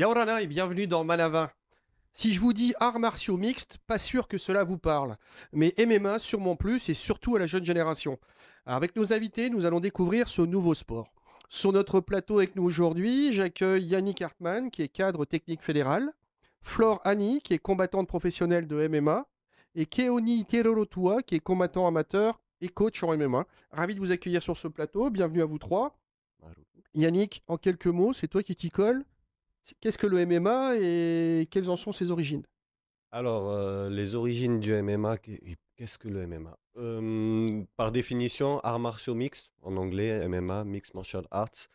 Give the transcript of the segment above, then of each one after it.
Yaorana et bienvenue dans Manava. Si je vous dis arts martiaux mixtes, pas sûr que cela vous parle, mais MMA sûrement plus et surtout à la jeune génération. Avec nos invités, nous allons découvrir ce nouveau sport. Sur notre plateau avec nous aujourd'hui, j'accueille Yannick Hartmann qui est cadre technique fédéral, Flore Annie qui est combattante professionnelle de MMA et Keoni Terorotua qui est combattant amateur et coach en MMA. Ravi de vous accueillir sur ce plateau, bienvenue à vous trois. Bah, Yannick, en quelques mots, c'est toi qui t'y colle Qu'est-ce que le MMA et quelles en sont ses origines Alors, euh, les origines du MMA, qu'est-ce que le MMA Par définition, arts martiaux mixte en anglais MMA, Mixed Martial Arts.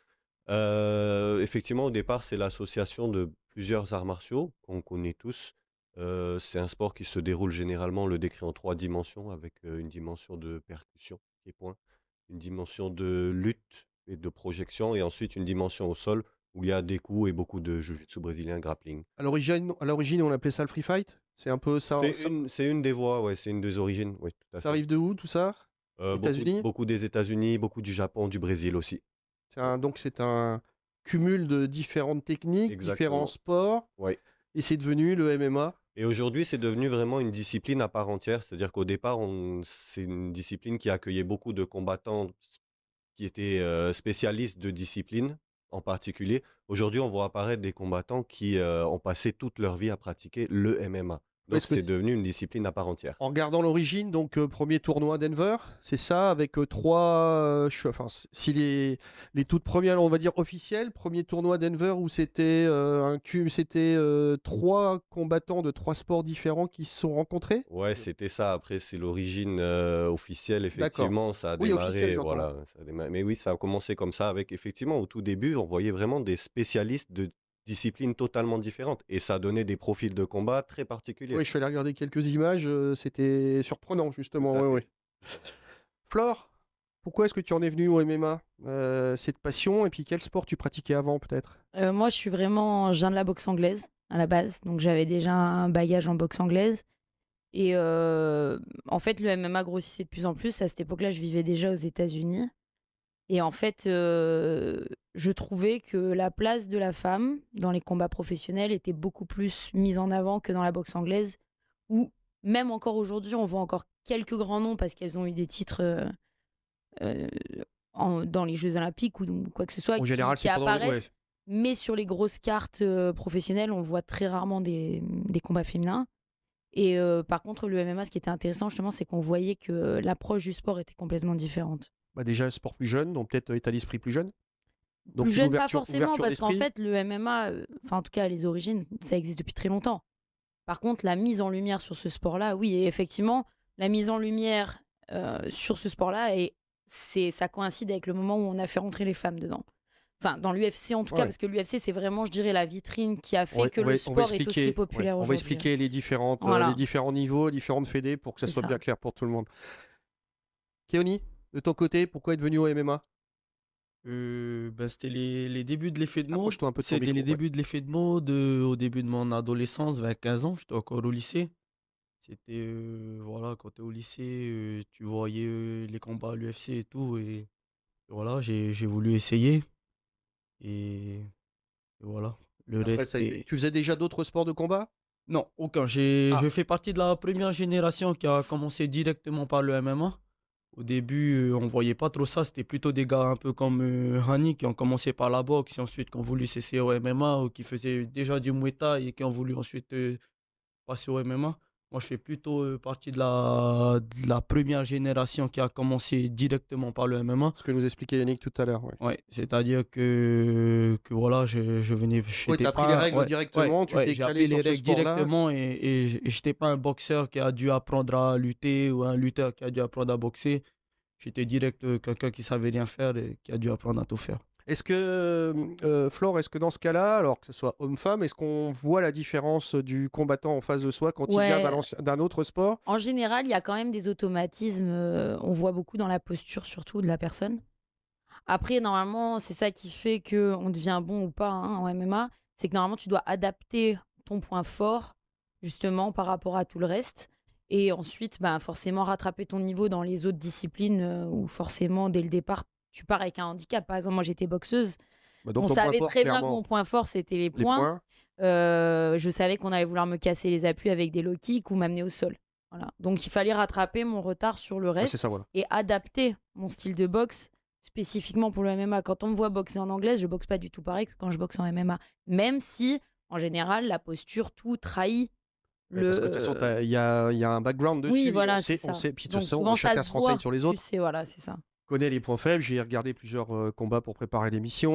Euh, effectivement, au départ, c'est l'association de plusieurs arts martiaux qu'on connaît tous. Euh, c'est un sport qui se déroule généralement, on le décrit en trois dimensions, avec une dimension de percussion, qui est point, une dimension de lutte et de projection, et ensuite une dimension au sol où il y a des coups et beaucoup de sous brésilien, grappling. À l'origine, à l'origine, on appelait ça le free fight C'est un peu ça C'est une, des voies, ouais, c'est une des origines. Ouais, ça arrive de où tout ça euh, beaucoup, beaucoup, des États-Unis, beaucoup du Japon, du Brésil aussi. donc c'est un cumul de différentes techniques, différents sports. Ouais. Et c'est devenu le MMA. Et aujourd'hui, c'est devenu vraiment une discipline à part entière. C'est-à-dire qu'au départ, c'est une discipline qui accueillait beaucoup de combattants qui étaient euh, spécialistes de discipline en particulier. Aujourd'hui, on voit apparaître des combattants qui euh, ont passé toute leur vie à pratiquer le MMA. Donc c'est devenu une discipline à part entière. En gardant l'origine, donc euh, premier tournoi Denver, c'est ça, avec euh, trois, euh, enfin si les, toutes premières, on va dire officielles, premier tournoi Denver où c'était un c'était trois combattants de trois sports différents qui se sont rencontrés. Ouais, c'était ça. Après c'est l'origine officielle effectivement, ça a Ça a démarré. Mais oui, ça a commencé comme ça avec effectivement au tout début, on voyait vraiment des spécialistes de Discipline totalement différente Et ça donnait des profils de combat très particuliers. Oui, je suis allé regarder quelques images, euh, c'était surprenant justement. Oui, Flore, pourquoi est-ce que tu en es venu au MMA euh, Cette passion, et puis quel sport tu pratiquais avant peut-être euh, Moi, je suis vraiment, je de la boxe anglaise à la base, donc j'avais déjà un bagage en boxe anglaise. Et en fait, le MMA grossissait de plus en plus. À cette époque-là, je vivais déjà aux États-Unis. Et en fait, je trouvais que la place de la femme dans les combats professionnels était beaucoup plus mise en avant que dans la boxe anglaise, où même encore aujourd'hui, on voit encore quelques grands noms parce qu'elles ont eu des titres dans les Jeux Olympiques ou, quoi que ce soit qui, apparaissent. Mais sur les grosses cartes professionnelles, on voit très rarement des combats féminins. Et par contre, le MMA, ce qui était intéressant justement, c'est qu'on voyait que l'approche du sport était complètement différente. Bah, déjà un sport plus jeune, donc peut-être euh, état d'esprit plus jeune. Donc plus jeune, pas forcément, parce qu'en fait, le MMA, euh, enfin, en tout cas, les origines, ça existe depuis très longtemps. Par contre, la mise en lumière sur ce sport-là, oui, et effectivement, la mise en lumière euh, sur ce sport-là, et c'est, ça coïncide avec le moment où on a fait rentrer les femmes dedans. Enfin, dans l'UFC en tout cas, parce que l'UFC, c'est vraiment, je dirais, la vitrine qui a fait que le sport est aussi populaire aujourd'hui. On va expliquer les, différentes, niveaux, les différents niveaux, différentes fédés pour que ça soit bien clair pour tout le monde. Keoni de ton côté, pourquoi être venu au MMA euh, bah, C'était les, les, débuts de l'effet de mode. C'était les débuts de l'effet de mode au début de mon adolescence, vers 15 ans, j'étais encore au lycée. C'était, voilà, quand tu es au lycée, tu voyais les combats à l'UFC et tout. Et, voilà, j'ai voulu essayer. Et, voilà. Le Tu faisais déjà d'autres sports de combat Non, aucun. J'ai ah. Je fais partie de la première génération qui a commencé directement par le MMA. Au début, euh, on voyait pas trop ça. C'était plutôt des gars un peu comme euh, Hani qui ont commencé par la boxe et ensuite qui ont voulu cesser au MMA ou qui faisaient déjà du Muay et qui ont voulu ensuite euh, passer au MMA. Moi, je fais plutôt euh, partie de la, la, première génération qui a commencé directement par le MMA. Ce que nous expliquait Yannick tout à l'heure. Oui, c'est-à-dire que, que voilà, je, je venais. Ouais, tu as pris les règles directement, tu t'es calé sur les règles directement et, et j'étais pas un boxeur qui a dû apprendre à lutter ou un lutteur qui a dû apprendre à boxer. J'étais direct euh, quelqu'un qui savait rien faire et qui a dû apprendre à tout faire. Est-ce que, euh, Flore, est-ce que dans ce cas-là, alors que ce soit homme-femme, est-ce qu'on voit la différence du combattant en face de soi quand il vient d'un autre sport En général, il y a quand même des automatismes. Euh, on voit beaucoup dans la posture, surtout de la personne. Après, normalement, c'est ça qui fait qu'on devient bon ou pas hein, en MMA. C'est que normalement, tu dois adapter ton point fort, justement, par rapport à tout le reste. Et ensuite, ben forcément, rattraper ton niveau dans les autres disciplines euh, ou forcément, dès le départ, tu pars avec un handicap. Par exemple, moi, j'étais boxeuse. Bah, donc on savait très bien que mon point fort, c'était les points. Euh, je savais qu'on allait vouloir me casser les appuis avec des low kicks ou m'amener au sol. Voilà. Donc, il fallait rattraper mon retard sur le reste et adapter mon style de boxe spécifiquement pour le MMA. Quand on me voit boxer en anglaise, je boxe pas du tout pareil que quand je boxe en MMA. Même si, en général, la posture, tout trahit le... Parce que de toute façon, il y, a un background dessus. Oui, voilà, c'est ça. On sait, puis de toute façon, chacun se, renseigne sur les autres. voilà, c'est ça connais les points faibles, j'ai regardé plusieurs euh, combats pour préparer l'émission.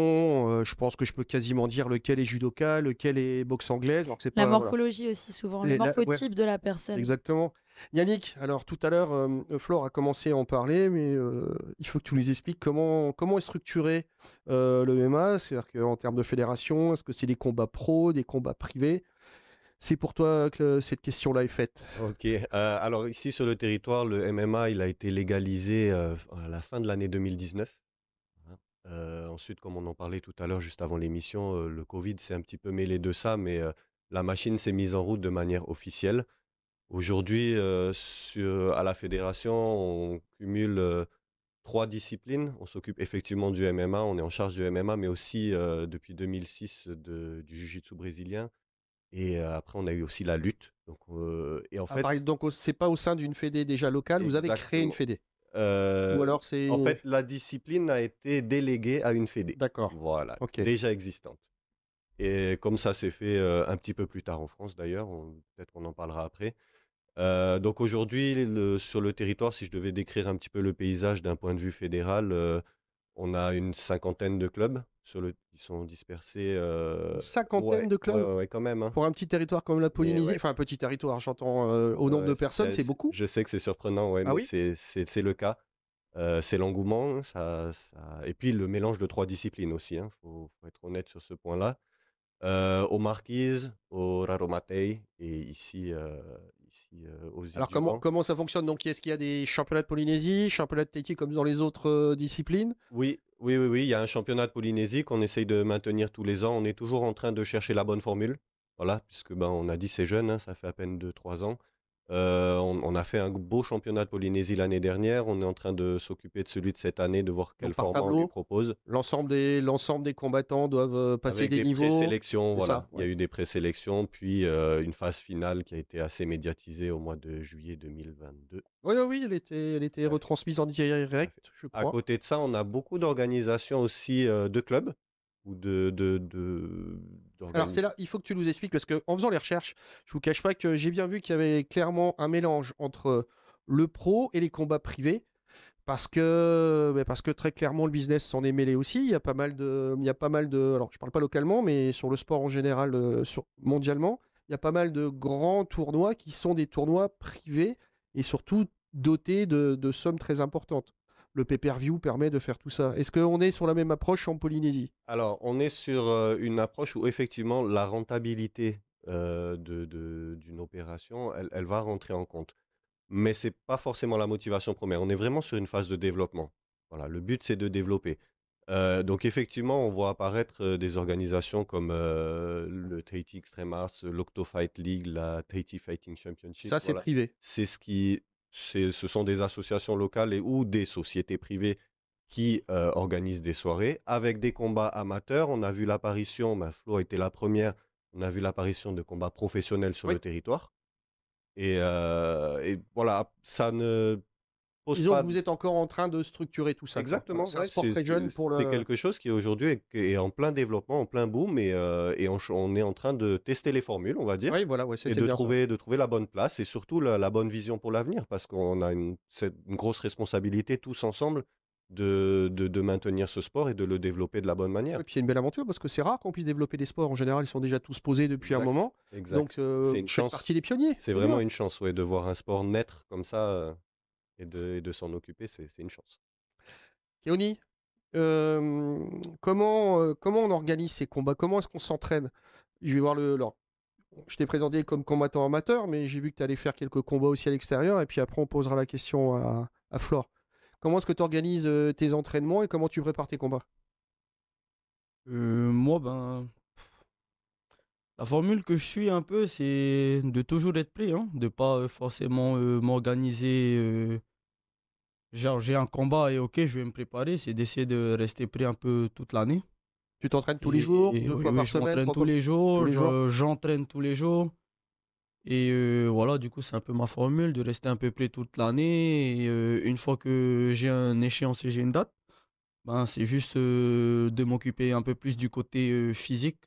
Euh, je pense que je peux quasiment dire lequel est judoka, lequel est boxe anglaise. la morphologie aussi souvent, le morphotype de la personne. Exactement. Yannick, alors tout à l'heure, euh, Flore a commencé à en parler, mais il faut que tu nous expliques comment, comment est structuré le MMA, c'est-à-dire qu'en termes de fédération, est-ce que c'est des combats pro, des combats privés c'est pour toi que cette question-là est faite. Ok. Euh, alors ici sur le territoire, le MMA, il a été légalisé euh, à la fin de l'année 2019. Hein, euh, ensuite, comme on en parlait tout à l'heure, juste avant l'émission, le Covid s'est un petit peu mêlé de ça, mais la machine s'est mise en route de manière officielle. Aujourd'hui, à la fédération, on cumule trois disciplines. On s'occupe effectivement du MMA, on est en charge du MMA, mais aussi depuis 2006 du Jiu-Jitsu brésilien, et euh, après, on a eu aussi la lutte. Donc, euh, et en ah, fait, donc c'est pas au sein d'une fédé déjà locale. Vous avez créé une fédé. Euh, Ou alors c'est. En fait, la discipline a été déléguée à une fédé. D'accord. Voilà. Déjà existante. Et comme ça s'est fait un petit peu plus tard en France d'ailleurs, peut-être on en parlera après. donc aujourd'hui, sur le territoire, si je devais décrire un petit peu le paysage d'un point de vue fédéral, on a une cinquantaine de clubs sur le, qui sont dispersés. Euh... Cinquantaine de clubs ouais, quand même. Hein. Pour un petit territoire comme la Polynésie, enfin un petit territoire, j'entends euh, au nombre de personnes, c'est beaucoup. Je sais que c'est surprenant, ouais, ah mais oui c'est le cas. Euh, c'est l'engouement, ça, et puis le mélange de trois disciplines aussi, il hein. faut, être honnête sur ce point-là. Euh, aux Marquises, au Raromatei et ici, euh, Alors comment, comment ça fonctionne Donc est-ce qu'il y a des championnats de Polynésie, championnats de Tahiti comme dans les autres euh, disciplines Oui, oui, oui, Il y a un championnat de Polynésie qu'on essaye de maintenir tous les ans. On est toujours en train de chercher la bonne formule. Voilà, puisque ben, on a dit c'est jeune, hein, ça fait à peine 2-3 ans. Euh, on, a fait un beau championnat de Polynésie l'année dernière. On est en train de s'occuper de celui de cette année, de voir quel format on lui propose. L'ensemble des, combattants doivent euh, passer des, niveaux. voilà. Il y a eu des présélections, puis euh, une phase finale qui a été assez médiatisée au mois de juillet 2022. Oui, oui, elle était, elle était retransmise en direct, je À côté de ça, on a beaucoup d'organisations aussi de clubs ou de, de, de, alors c'est là, il faut que tu nous expliques parce que en faisant les recherches, je vous cache pas que j'ai bien vu qu'il y avait clairement un mélange entre euh, le pro et les combats privés. Parce que, bah, parce que très clairement, le business s'en est mêlé aussi. Il y a pas mal de. Il a pas mal de alors, je parle pas localement, mais sur le sport en général, euh, mondialement, il y a pas mal de grands tournois qui sont des tournois privés et surtout dotés de sommes très importantes le pay-per-view permet de faire tout ça. Est-ce qu'on est sur la même approche en Polynésie Alors, on est sur euh, une approche où effectivement la rentabilité euh, d'une opération, elle, va rentrer en compte. Mais ce n'est pas forcément la motivation première. On est vraiment sur une phase de développement. Voilà, le but, c'est de développer. Euh, donc effectivement, on voit apparaître des organisations comme le Tahiti Extreme Arts, l'Octofight League, la Tahiti Fighting Championship. Ça, c'est privé. C'est ce qui, ce sont des associations locales et, ou des sociétés privées qui euh, organisent des soirées avec des combats amateurs. On a vu l'apparition, ma ben, Flo été la première, on a vu l'apparition de combats professionnels sur le territoire. Euh, et, voilà, ça ne Disons que vous êtes encore en train de structurer tout ça. Exactement. C'est pour C'est quelque chose qui aujourd'hui est, en plein développement, en plein boom, et, euh, et on, est en train de tester les formules, on va dire. et de trouver de trouver la bonne place et surtout la, bonne vision pour l'avenir, parce qu'on a une, grosse responsabilité tous ensemble. De, maintenir ce sport et de le développer de la bonne manière. Et puis c'est une belle aventure parce que c'est rare qu'on puisse développer des sports. En général, ils sont déjà tous posés depuis un moment. Donc euh, c'est une partie des pionniers. C'est vraiment une chance de voir un sport naître comme ça. Euh, et de, s'en occuper, c'est une chance. Kéoni, euh, comment, comment on organise ces combats Comment est-ce qu'on s'entraîne Je vais voir le. Alors, je t'ai présenté comme combattant amateur, mais j'ai vu que tu allais faire quelques combats aussi à l'extérieur, et puis après, on posera la question à, à Flore. Comment est-ce que tu organises tes entraînements et comment tu prépares tes combats Moi, ben. La formule que je suis un peu, c'est de toujours être prêt, hein, de pas forcément m'organiser genre j'ai un combat et ok, je vais me préparer, c'est d'essayer de rester prêt un peu toute l'année. Tu t'entraînes tous, les jours, deux fois par Je m'entraîne tous les jours, j'entraîne tous les jours. Et euh, voilà, du coup, c'est un peu ma formule de rester un peu prêt toute l'année. Et euh, une fois que j'ai un et j'ai une date, ben, c'est juste euh, de m'occuper un peu plus du côté physique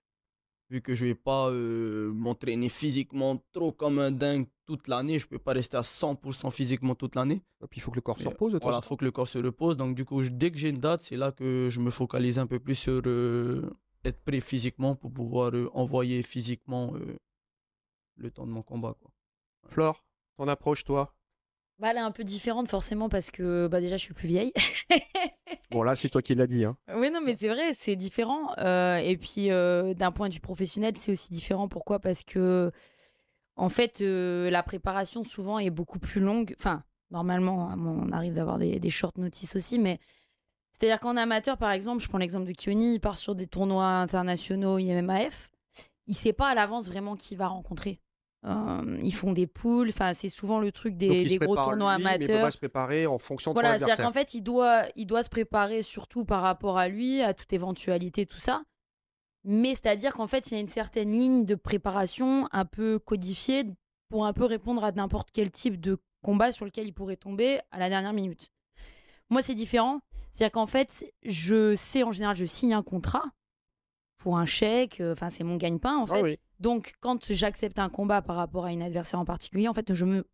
vu que je vais pas euh, m'entraîner physiquement trop comme un dingue toute l'année, je peux pas rester à 100% physiquement toute l'année. il faut que le corps se repose. Voilà, il faut que le corps se repose. Donc du coup, dès que j'ai une date, c'est là que je me focalise un peu plus sur euh, être prêt physiquement pour pouvoir euh, envoyer physiquement le temps de mon combat. Quoi. Flore, ton approche, toi bah, elle est un peu différente forcément parce que bah, déjà je suis plus vieille. bon là c'est toi qui l'as dit. Hein. Oui non mais c'est vrai c'est différent euh, et puis euh, d'un point de vue professionnel c'est aussi différent pourquoi parce que en fait euh, la préparation souvent est beaucoup plus longue. Enfin normalement hein, on arrive d'avoir des, des short notices aussi mais c'est-à-dire qu'en amateur par exemple je prends l'exemple de Kioni il part sur des tournois internationaux IMMAF il sait pas à l'avance vraiment qui va rencontrer. Euh, ils font des poules, enfin c'est souvent le truc des, gros tournois amateurs. il peut se préparer en fonction de voilà, C'est-à-dire qu'en fait, il doit, il doit se préparer surtout par rapport à lui, à toute éventualité, tout ça. Mais c'est-à-dire qu'en fait, il y a une certaine ligne de préparation un peu codifiée pour un peu répondre à n'importe quel type de combat sur lequel il pourrait tomber à la dernière minute. Moi, c'est différent. C'est-à-dire qu'en fait, je sais en général, je signe un contrat pour un chèque. Euh, enfin, c'est mon gagne-pain, en ah fait. Donc, quand j'accepte un combat par rapport à une adversaire en particulier, en fait, je me.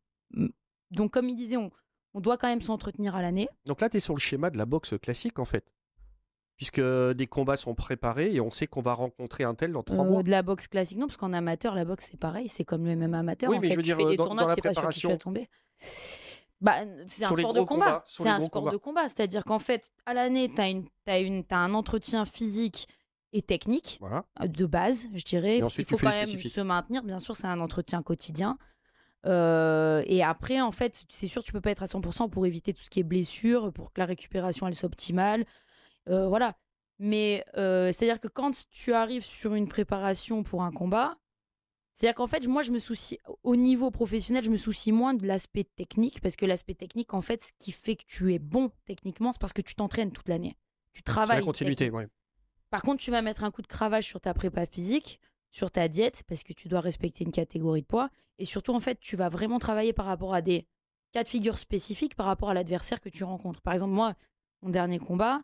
Donc, comme il disait, on, doit quand même s'entretenir à l'année. Donc là, tu es sur le schéma de la boxe classique, en fait. Puisque euh, des combats sont préparés et on sait qu'on va rencontrer un tel dans trois euh, mois. De la boxe classique, non, parce qu'en amateur, la boxe, c'est pareil. C'est comme le même amateur. Oui, en mais fait, je veux tu fais des dans, tournois, pas qui tu vas Bah, c'est un, sport de, combat. C'est un sport de combat. C'est-à-dire qu'en fait, à l'année, tu as, une, as, une, as un entretien physique et technique euh, de base, je dirais. il faut quand même se maintenir. Bien sûr, c'est un entretien quotidien. Euh, et après, en fait, c'est sûr, tu peux pas être à 100% pour éviter tout ce qui est blessure, pour que la récupération elle soit optimale. Euh, voilà. Mais c'est-à-dire que quand tu arrives sur une préparation pour un combat, c'est-à-dire qu'en fait, moi, je me soucie, au niveau professionnel, je me soucie moins de l'aspect technique, parce que l'aspect technique, en fait, ce qui fait que tu es bon techniquement, c'est parce que tu t'entraînes toute l'année. Tu travailles. la continuité, oui par contre, tu vas mettre un coup de cravache sur ta prépa physique, sur ta diète, parce que tu dois respecter une catégorie de poids. Et surtout, en fait, tu vas vraiment travailler par rapport à des cas de figure spécifiques par rapport à l'adversaire que tu rencontres. Par exemple, moi, mon dernier combat,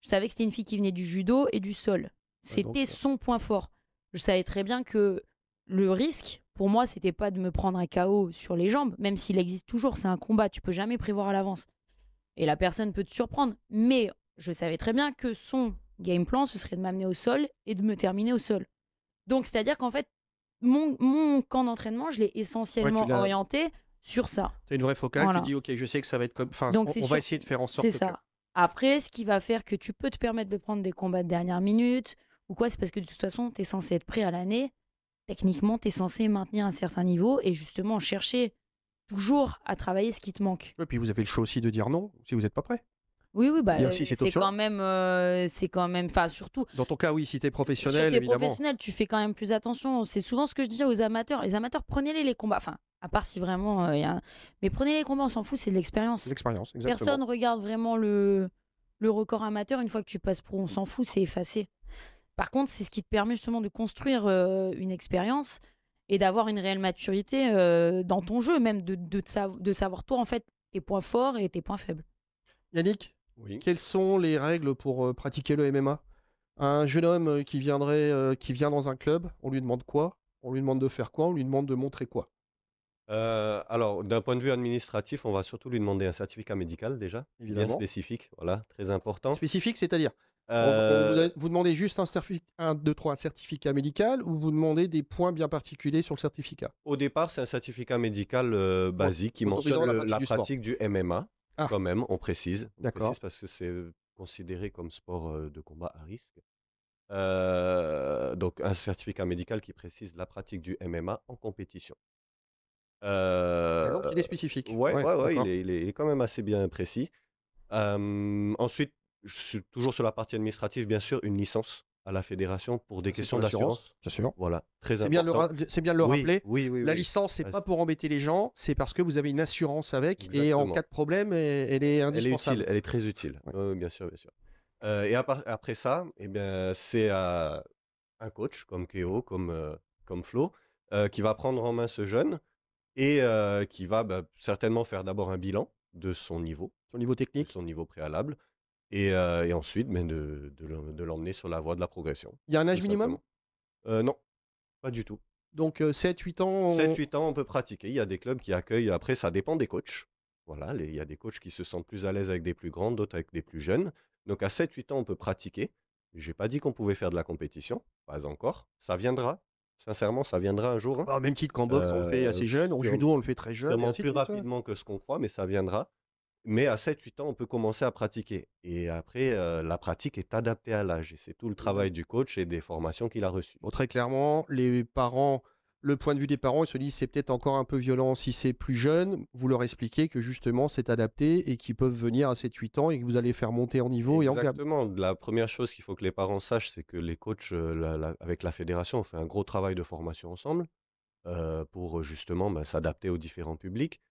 je savais que c'était une fille qui venait du judo et du sol. Ah, c'était son point fort. Je savais très bien que le risque, pour moi, c'était pas de me prendre un KO sur les jambes, même s'il existe toujours, c'est un combat, tu peux jamais prévoir à l'avance. Et la personne peut te surprendre. Mais je savais très bien que son game plan, ce serait de m'amener au sol et de me terminer au sol. Donc, c'est-à-dire qu'en fait, mon, camp d'entraînement, je l'ai essentiellement orienté sur ça. c'est une vraie focale, tu dis, OK, je sais que ça va être comme. on, va essayer de faire en sorte. C'est ça. Après, ce qui va faire que tu peux te permettre de prendre des combats de dernière minute ou quoi, c'est parce que de toute façon, tu es censé être prêt à l'année. Techniquement, tu es censé maintenir un certain niveau et justement chercher toujours à travailler ce qui te manque. Et puis vous avez le choix aussi de dire non si vous n'êtes pas prêt. Oui, oui, bah, c'est quand même, euh, c'est quand même, enfin surtout. Dans ton cas, oui, si t'es professionnel, si es professionnel, tu fais quand même plus attention. C'est souvent ce que je dis aux amateurs. Les amateurs, prenez-les les combats. Enfin, à part si vraiment, euh, mais prenez les combats, on s'en fout, c'est de l'expérience. L'expérience, exactement. Personne regarde vraiment le le record amateur. Une fois que tu passes pro, on s'en fout, c'est effacé. Par contre, c'est ce qui te permet justement de construire euh, une expérience et d'avoir une réelle maturité dans ton jeu, même de, de, de savoir toi en fait tes points forts et tes points faibles. Yannick, quelles sont les règles pour euh, pratiquer le MMA Un jeune homme euh, qui viendrait, euh, qui vient dans un club, on lui demande quoi On lui demande de faire quoi On lui demande de montrer quoi alors, d'un point de vue administratif, on va surtout lui demander un certificat médical déjà, bien spécifique, voilà, très important. Spécifique, c'est-à-dire vous, demandez juste un, certificat médical ou vous demandez des points bien particuliers sur le certificat Au départ, c'est un certificat médical basique qui mentionne la pratique du MMA. Ah. Quand même, on précise. D'accord. Parce que c'est considéré comme sport de combat à risque. donc un certificat médical qui précise la pratique du MMA en compétition. Ah donc il est spécifique. Oui, ouais, ouais, il, est, il, est, quand même assez bien précis. ensuite, je suis toujours sur la partie administrative, bien sûr, une licence à la fédération pour des questions d'assurance. Voilà, très C'est bien, de le rappeler. Oui, la licence, c'est pas pour embêter les gens, c'est parce que vous avez une assurance avec et en cas de problème, elle est indispensable. Elle est utile, très utile. bien sûr, bien euh, et après ça, eh bien, c'est euh, un coach comme Keo, comme, euh, comme Flo, qui va prendre en main ce jeune et qui va bah, certainement faire d'abord un bilan de son niveau. Son niveau technique. Son niveau préalable et, ensuite ben, mais de, l'emmener sur la voie de la progression. Il y a un âge minimum Non, pas du tout. Donc 7-8 ans 7-8 ans, on peut pratiquer. Il y a des clubs qui accueillent, après ça dépend des coachs. Voilà, il y a des coachs qui se sentent plus à l'aise avec des plus grands, d'autres avec des plus jeunes. Donc à 7-8 ans, on peut pratiquer. J'ai pas dit qu'on pouvait faire de la compétition, pas encore. Ça viendra, Sincèrement, ça viendra un jour. Hein. Bah, même titre qu'en boxe, on le fait assez jeune. En judo, on le fait très jeune. plus hein. rapidement que ce qu'on croit, mais ça viendra. Mais à 7-8 ans, on peut commencer à pratiquer. Et après, euh, la pratique est adaptée à l'âge. Et c'est tout le mmh travail du coach et des formations qu'il a reçues. très clairement, les parents, le point de vue des parents, ils se disent c'est peut-être encore un peu violent si c'est plus jeune. Vous leur expliquez que justement, c'est adapté et qu'ils peuvent venir à 7-8 ans et que vous allez faire monter en niveau. Et en... La première chose qu'il faut que les parents sachent, c'est que les coachs, euh, avec la fédération, ont fait un gros travail de formation ensemble. Euh, pour justement bah, s'adapter aux différents publics.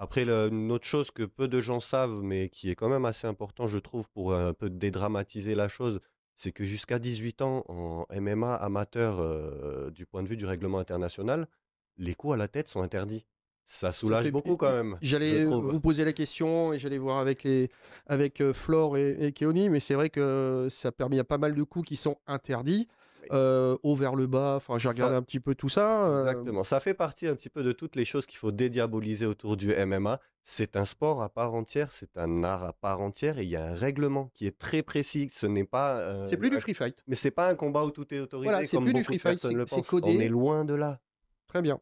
Après, une autre chose que peu de gens savent, mais qui est quand même assez important, je trouve, pour euh, un peu dédramatiser la chose, c'est que jusqu'à 18 ans, en MMA amateur, euh, du point de vue du règlement international, les coups à la tête sont interdits. Ça soulage beaucoup quand même. J'allais vous poser la question et j'allais voir avec, les, avec euh, Flore et, Keoni, mais c'est vrai que ça permet à pas mal de coups qui sont interdits euh, haut vers le bas. Enfin, j'ai regardé un petit peu tout ça. Euh. Exactement. Ça fait partie un petit peu de toutes les choses qu'il faut dédiaboliser autour du MMA. C'est un sport à part entière, c'est un art à part entière et il y a un règlement qui est très précis. Ce n'est pas. Euh, c'est plus du free fight. Mais c'est pas un combat où tout est autorisé comme beaucoup du free fight, le On est loin de là. Très bien.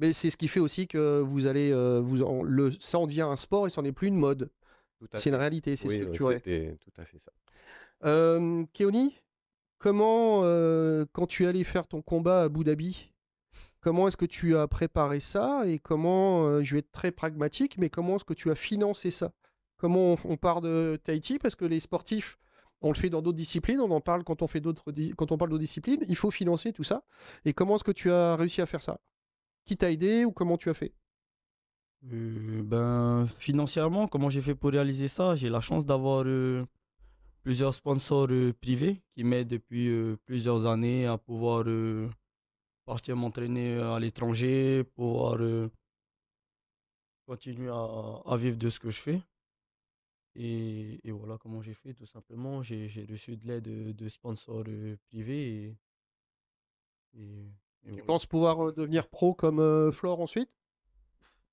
Mais c'est ce qui fait aussi que vous allez, euh, vous le, ça en devient un sport et ça n'est plus une mode. C'est une réalité, c'est oui, structuré. Tout à fait ça. Keoni, Comment, euh, quand tu es allé faire ton combat à Abu Dhabi, comment est-ce que tu as préparé ça et comment, euh, je vais être très pragmatique, mais comment est-ce que tu as financé ça Comment on, parle part de Tahiti Parce que les sportifs, on le fait dans d'autres disciplines, on en parle quand on, fait d'autres, quand on parle d'autres disciplines, il faut financer tout ça. Et comment est-ce que tu as réussi à faire ça Qui t'a aidé ou comment tu as fait euh, ben, financièrement, comment j'ai fait pour réaliser ça J'ai la chance d'avoir plusieurs sponsors euh, privés qui m'aident depuis euh, plusieurs années à pouvoir euh, partir m'entraîner à l'étranger, pouvoir continuer à, vivre de ce que je fais. Et, voilà comment j'ai fait, tout simplement. J'ai reçu de l'aide de, sponsors privés. tu penses pouvoir devenir pro comme Flore ensuite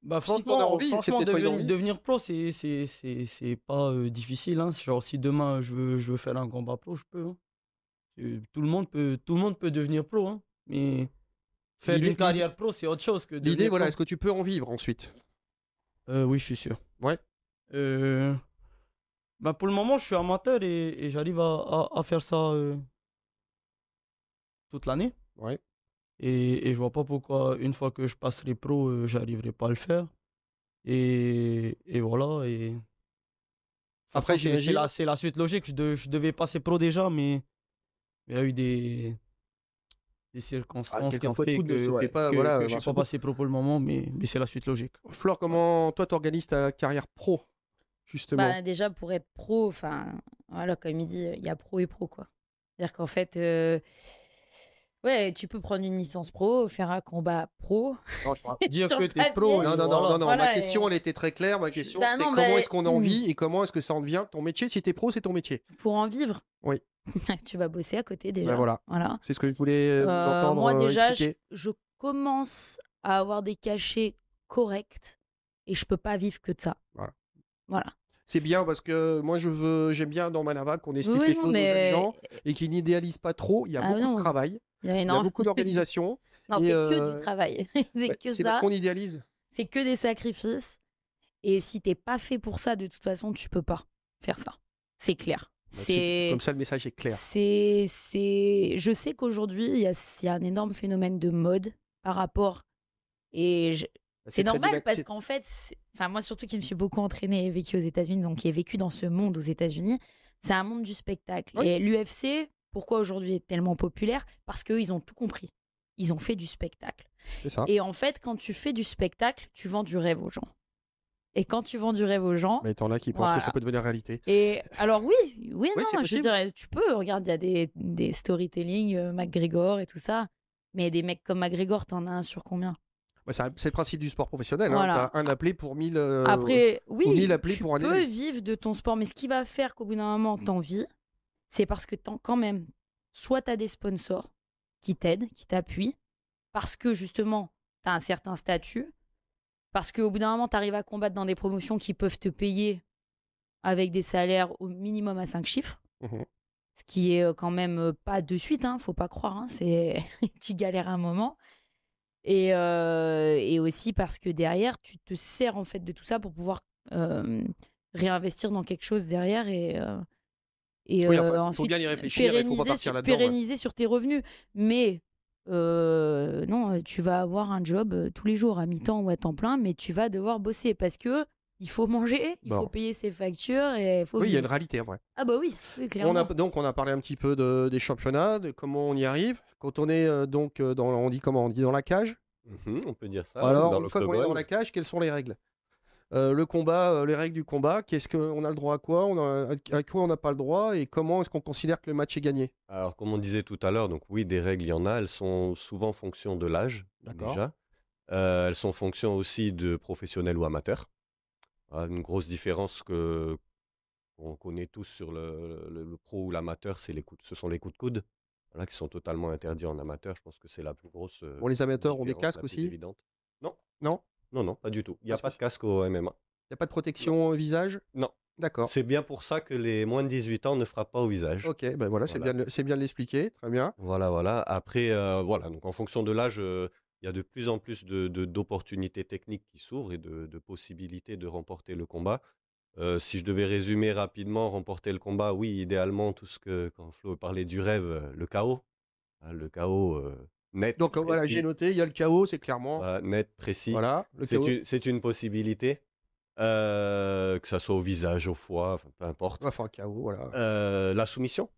bah, franchement, devenir, pro, c'est, c'est, pas euh, difficile. Hein. Genre, si demain je veux, faire un combat pro, je peux. Hein. Euh, tout, le monde peut tout le monde peut devenir pro. Hein. Mais faire une carrière pro, c'est autre chose que L'idée, voilà, est-ce que tu peux en vivre ensuite euh, Oui, je suis sûr. Ouais. Bah, pour le moment, je suis amateur et, j'arrive à, à, faire ça toute l'année. Ouais. Et, et je vois pas pourquoi, une fois que je passerai pro, euh, j'arriverai pas à le faire. Et, voilà. Et... Après, c'est la, suite logique. Je, devais passer pro déjà, mais il y a eu des, ah, circonstances qui ont fait que, voilà, je ne suis pas passé pro pour le moment, mais, mais c'est la suite logique. Flore, comment toi, tu organises ta carrière pro justement bah, Déjà, pour être pro, enfin, voilà, comme il dit, il y a pro et pro. C'est-à-dire qu'en fait. Euh, Ouais, tu peux prendre une licence pro, faire un combat pro. Non, je dire que es pro. Non, non, non, ma question, elle était très claire. Ma question, bah c'est comment bah, est-ce qu'on en hmm. vit et comment est-ce que ça en devient ton métier Si tu es pro, c'est ton métier. Pour en vivre. Oui. tu vas bosser à côté déjà. Bah, voilà. voilà. C'est ce que je voulais euh, euh, entendre. Moi, euh, déjà, je, commence à avoir des cachets corrects et je peux pas vivre que de ça. Voilà. Voilà c'est bien parce que moi je veux, j'aime bien dans Manava qu'on explique les aux gens et qu'ils n'idéalisent pas trop. Il y a ah beaucoup de travail, il y a, beaucoup d'organisation. non, c'est que du euh, travail. c'est bah, que parce qu'on idéalise. C'est que des sacrifices. Et si t'es pas fait pour ça, de toute façon, tu peux pas faire ça. C'est clair. Bah, c'est comme ça le message est clair. C'est c'est je sais qu'aujourd'hui il y, y, a un énorme phénomène de mode par rapport et bah, c'est normal parce qu'en fait, enfin moi surtout qui me suis beaucoup entraînée et vécu aux États-Unis, donc qui ai vécu dans ce monde aux États-Unis, c'est un monde du spectacle. Et l'UFC, pourquoi aujourd'hui est tellement populaire Parce qu'eux, ils ont tout compris. Ils ont fait du spectacle. Et en fait, quand tu fais du spectacle, tu vends du rêve aux gens. Et quand tu vends du rêve aux gens. Mais là là qui pensent que ça peut devenir réalité. Et alors, oui, oui, non, je dirais, tu peux. Regarde, il y a des, storytelling, euh, McGregor et tout ça. Mais des mecs comme McGregor, t'en as un sur combien c'est le principe du sport professionnel. Hein. Tu un appelé pour 1000 euh, Après, oui, tu peux vivre de ton sport, mais ce qui va faire qu'au bout d'un moment, t'en vis, c'est parce que quand même, soit tu as des sponsors qui t'aident, qui t'appuient, parce que justement, tu as un certain statut, parce qu'au bout d'un moment, tu arrives à combattre dans des promotions qui peuvent te payer avec des salaires au minimum à 5 chiffres. Mmh ce qui est euh, quand même euh, pas de suite, hein, faut pas croire. Hein, c'est tu galères un moment. Et, euh, et, aussi parce que derrière, tu te sers en fait de tout ça pour pouvoir euh, réinvestir dans quelque chose derrière et et ensuite réfléchir, pérenniser, sur, tes revenus. Mais euh, non, tu vas avoir un job tous les jours à mi-temps ou à temps plein, mais tu vas devoir bosser parce que il faut manger, il faut bah, payer ses factures et Oui, il y a une réalité, après. Ah bah oui, clairement. On a, donc on a parlé un petit peu des championnats, de comment on y arrive. Quand on est euh, donc euh, dans, on dit comment on dit dans la cage. Mhm, on peut dire ça. Alors une fois qu'on est dans la cage, quelles sont les règles euh, Le combat, les règles du combat. Qu'est-ce qu'on a le droit à quoi On a, à quoi on n'a pas le droit et comment est-ce qu'on considère que le match est gagné Alors comme on disait tout à l'heure, donc oui, des règles, il y en a. Elles sont souvent fonction de l'âge déjà. elles sont fonction aussi de professionnels ou amateurs une grosse différence que qu'on connaît tous sur le, pro ou l'amateur, c'est ce sont les coups de coude. Voilà, qui sont totalement interdits en amateur. Je pense que c'est la plus grosse. bon euh, les amateurs, ont des casques aussi Non. Non Non, non, pas du tout. Il n'y ah, a pas de casque au MMA. Il n'y a pas de protection au visage Non. D'accord. C'est bien pour ça que les moins de 18 ans ne frappent pas au visage. Ok, ben voilà, c'est bien, bien de l'expliquer. Très bien. Voilà, voilà. Après, euh, voilà, donc en fonction de l'âge, euh, il y a de plus en plus d'opportunités de, d'opportunités techniques qui s'ouvrent et de, de, possibilités de remporter le combat. Euh, si je devais résumer rapidement, remporter le combat, oui, idéalement, tout ce que, quand Flo parlait du rêve, euh, le chaos. Hein, le chaos euh, net. Donc voilà, j'ai noté, il y a le chaos, c'est clairement. net, précis. Voilà, c'est une, possibilité. que ça soit au visage, au foie, peu importe. Enfin, chaos, voilà. la soumission,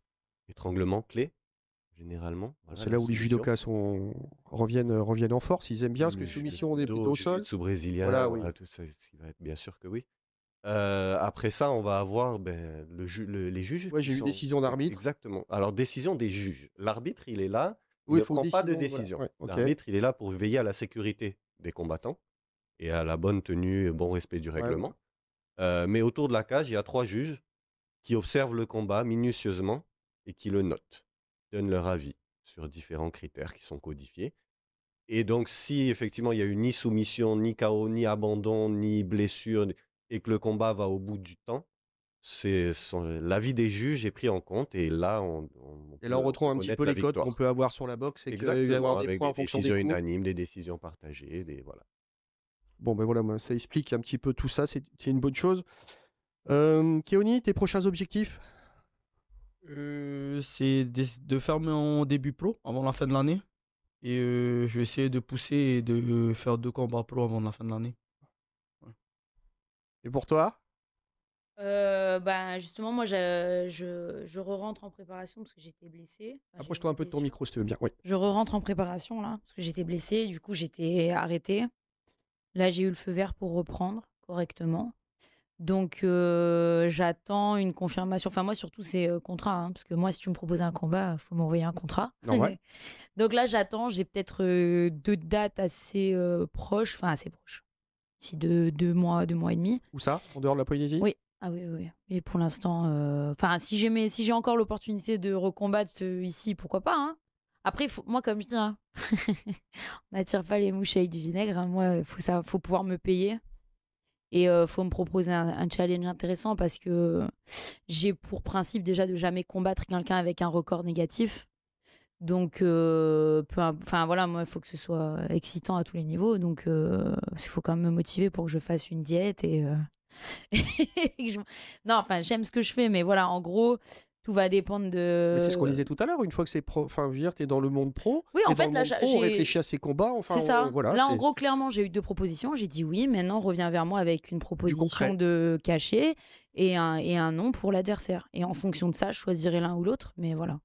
étranglement, clé, généralement. c'est là où les judokas sont... reviennent, euh, reviennent en force. Ils aiment bien ce que soumission des plutôt au sol. Sous brésilien, voilà, oui. tout ça, bien sûr que oui. Euh, après ça, on va avoir ben, le les juges. j'ai eu décision d'arbitre. Exactement. Alors, décision des juges. L'arbitre, il est là. il ne prend pas de décision. L'arbitre, il est là pour veiller à la sécurité des combattants et à la bonne tenue et bon respect du règlement. Euh, mais autour de la cage, il y a trois juges qui observent le combat minutieusement et qui le notent donnent leur avis sur différents critères qui sont codifiés. Et donc, si effectivement il n'y a eu ni soumission, ni chaos, ni abandon, ni blessure, et que le combat va au bout du temps, c'est l'avis des juges est pris en compte et là on, on et là on retrouve un petit peu les codes qu'on peut avoir sur la boxe et qu'il y avoir des décisions unanimes, des décisions partagées, des voilà. Bon ben voilà, ça explique un petit peu tout ça, c'est une bonne chose. Euh, Keoni, tes prochains objectifs euh, c'est de, fermer faire mon début pro avant la fin de l'année. Et euh, je vais essayer de pousser et de faire deux combats pro avant la fin de l'année. Et pour toi euh, ben, justement, moi, je, je, re-rentre en préparation parce que j'étais blessé Approche-toi un peu de ton micro si bien. Oui. Je re-rentre en préparation là parce que j'étais blessé Du coup, j'étais arrêté Là, j'ai eu le feu vert pour reprendre correctement. Donc euh, j'attends une confirmation. Enfin moi surtout c'est euh, contrat, hein, parce que moi si tu me proposes un combat, il faut m'envoyer un contrat. Donc là j'attends, j'ai peut-être euh, deux dates assez proches, enfin assez proches. si deux, deux, mois, deux mois et demi. ou ça En dehors de la Polynésie ah Oui. oui, oui. Et pour l'instant, enfin si j'ai si j'ai encore l'opportunité de recombattre ce... ici, pourquoi pas. Hein. Après moi comme je dis, hein, on n'attire pas les mouches avec du vinaigre. Moi faut ça, faut pouvoir me payer. Et euh, faut me proposer un, challenge intéressant parce que j'ai pour principe déjà de jamais combattre quelqu'un avec un record négatif. Donc, euh, enfin voilà, moi, il faut que ce soit excitant à tous les niveaux. Donc, il euh, qu'il faut quand même me motiver pour que je fasse une diète et. Non, enfin, j'aime ce que je fais, mais voilà, en gros, tout va dépendre de. Mais c'est ce qu'on disait tout à l'heure. Une fois que c'est pro, enfin, je veux dire, t'es dans le monde pro. Oui, en fait, là, j'ai. On réfléchit à ses combats. Enfin, c'est ça. là, en gros, clairement, j'ai eu deux propositions. J'ai dit oui. Maintenant, reviens vers moi avec une proposition de cachet et un, et un nom pour l'adversaire. Et en fonction de ça, je choisirai l'un ou l'autre. Mais voilà.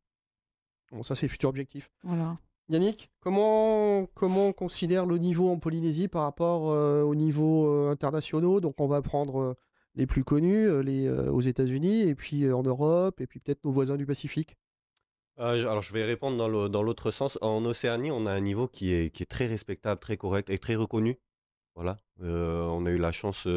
Bon, ça, c'est futur objectif. Voilà. Yannick, comment, comment on considère le niveau en Polynésie par rapport euh, au niveau euh, internationaux international Donc, on va prendre euh, les plus connus euh, les, euh, aux États-Unis et puis euh, en Europe et puis peut-être nos voisins du Pacifique alors je vais répondre dans l'autre sens. En Océanie, on a un niveau qui est, très respectable, très correct et très reconnu. Voilà. on a eu la chance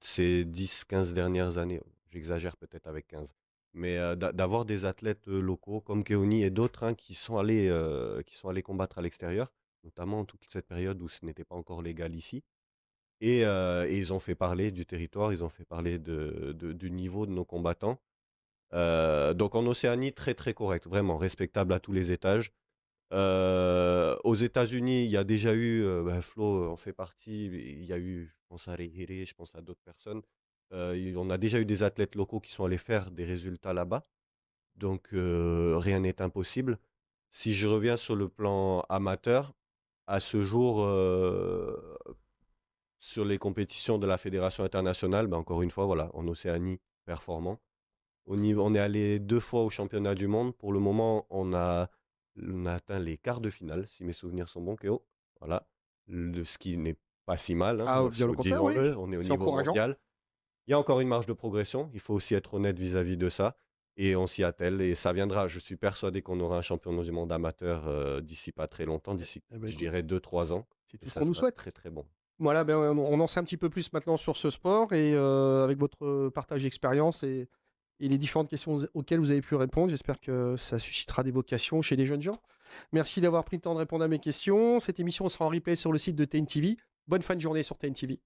ces 10-15 dernières années, j'exagère peut-être avec 15, mais d'avoir des athlètes locaux comme Keoni et d'autres hein, qui, sont allés, qui sont allés combattre à l'extérieur, notamment en toute cette période où ce n'était pas encore légal ici. Et, ils ont fait parler du territoire, ils ont fait parler de, du niveau de nos combattants. donc en Océanie, très très correct, vraiment respectable à tous les étages. aux États-Unis, il y a déjà eu, bah, Flo en fait partie, il y a eu, je pense à Rehiri, je pense à d'autres personnes. on a déjà eu des athlètes locaux qui sont allés faire des résultats là-bas. Donc rien n'est impossible. Si je reviens sur le plan amateur, à ce jour, sur les compétitions de la Fédération internationale, ben, encore une fois, voilà, en Océanie, performant. On, est allé deux fois au championnat du monde. Pour le moment, on a, atteint les quarts de finale, si mes souvenirs sont bons, Kéo. Voilà. Le, ce qui n'est pas si mal. Hein, ah, bien on est au niveau mondial. Il y a encore une marge de progression. Il faut aussi être honnête vis-à-vis de ça. Et on s'y attelle et ça viendra. Je suis persuadé qu'on aura un championnat du monde amateur euh, d'ici pas très longtemps, eh, d'ici, eh ben, je dirais, 2-3 ans. C'est tout ce qu'on nous souhaite. Très, très bon. Voilà, ben, on, en sait un petit peu plus maintenant sur ce sport et euh, avec votre partage d'expérience et, et, les différentes questions auxquelles vous avez pu répondre, j'espère que ça suscitera des vocations chez les jeunes gens. Merci d'avoir pris le temps de répondre à mes questions. Cette émission sera en replay sur le site de TNTV. Bonne fin de journée sur TNTV.